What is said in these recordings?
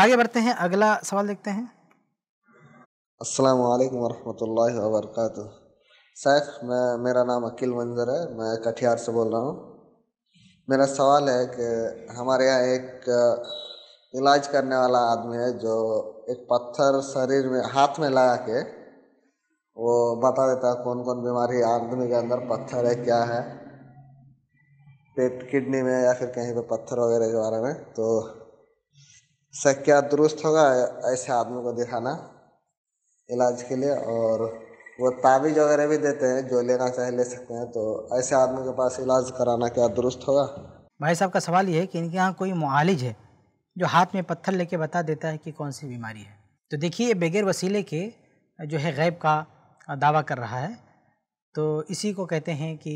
आगे बढ़ते हैं अगला सवाल देखते हैं अस्सलाम वालेकुम व बरकातहू शेख मैं मेरा नाम अकील मंजर है मैं कटिहार से बोल रहा हूँ मेरा सवाल है कि हमारे यहाँ एक इलाज करने वाला आदमी है जो एक पत्थर शरीर में हाथ में लगा के वो बता देता है कौन कौन बीमारी आदमी के अंदर पत्थर है क्या है पेट किडनी में या फिर कहीं पे पत्थर वगैरह के बारे में तो से क्या दुरुस्त होगा ऐसे आदमी को दिखाना इलाज के लिए और वो ताबीज वगैरह भी देते हैं जो लेना चाहे ले सकते हैं तो ऐसे आदमी के पास इलाज कराना क्या दुरुस्त होगा भाई साहब का सवाल ये है कि इनके यहाँ कोई मालिज है जो हाथ में पत्थर लेके बता देता है कि कौन सी बीमारी है तो देखिए बगैर वसीले के जो है गैब का दावा कर रहा है तो इसी को कहते हैं कि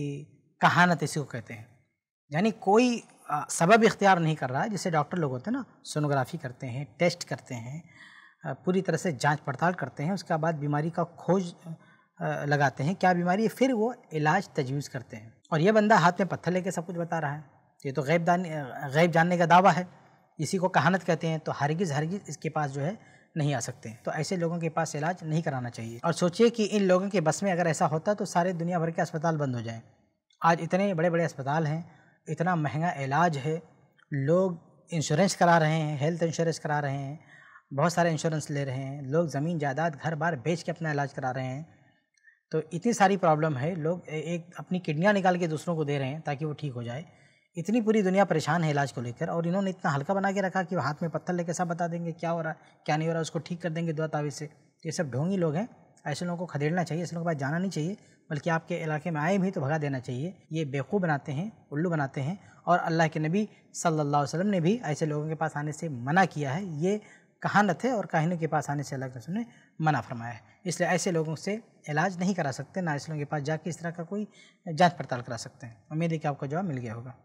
कहानत इसी को कहते हैं यानी कोई सबब इख्तियार नहीं कर रहा है जैसे डॉक्टर लोग होते हैं ना सोनोग्राफी करते हैं टेस्ट करते हैं पूरी तरह से जांच पड़ताल करते हैं उसके बाद बीमारी का खोज लगाते हैं क्या बीमारी है फिर वो इलाज तजवीज़ करते हैं और ये बंदा हाथ में पत्थर लेके सब कुछ बता रहा है ये तो गैब दान गैब जानने का दावा है इसी को कहानत कहते हैं तो हरगिज़ हरगिज़ इसके पास जो है नहीं आ सकते तो ऐसे लोगों के पास इलाज नहीं कराना चाहिए और सोचिए कि इन लोगों के बस में अगर ऐसा होता तो सारे दुनिया भर के अस्पताल बंद हो जाएं आज इतने बड़े बड़े अस्पताल हैं इतना महंगा इलाज है लोग इंश्योरेंस करा रहे हैं हेल्थ इंश्योरेंस करा रहे हैं बहुत सारे इंश्योरेंस ले रहे हैं लोग ज़मीन जायदाद घर बार बेच के अपना इलाज करा रहे हैं तो इतनी सारी प्रॉब्लम है लोग एक अपनी किडनियाँ निकाल के दूसरों को दे रहे हैं ताकि वो ठीक हो जाए इतनी पूरी दुनिया परेशान है इलाज को लेकर और इन्होंने इतना हल्का बना के रखा कि हाथ में पत्थर लेके सब बता देंगे क्या हो रहा है क्या नहीं हो रहा उसको ठीक कर देंगे दुआ तावीज़ से ये सब ढोंगी लोग हैं ऐसे लोगों को खदेड़ना चाहिए ऐसे लोगों के पास जाना नहीं चाहिए बल्कि आपके इलाके में आए भी तो भगा देना चाहिए ये बेवकूफ़ बनाते हैं उल्लू बनाते हैं और अल्लाह के नबी सल्लल्लाहु अलैहि वसल्लम ने भी ऐसे लोगों के पास आने से मना किया है ये कहानत है और काहिनों के पास आने से अल्लाह रसूल ने मना फरमाया है इसलिए ऐसे लोगों से इलाज नहीं करा सकते ना ऐसे लोगों के पास जाके इस तरह का कोई जाँच पड़ताल करा सकते हैं उम्मीद है कि आपका जवाब मिल गया होगा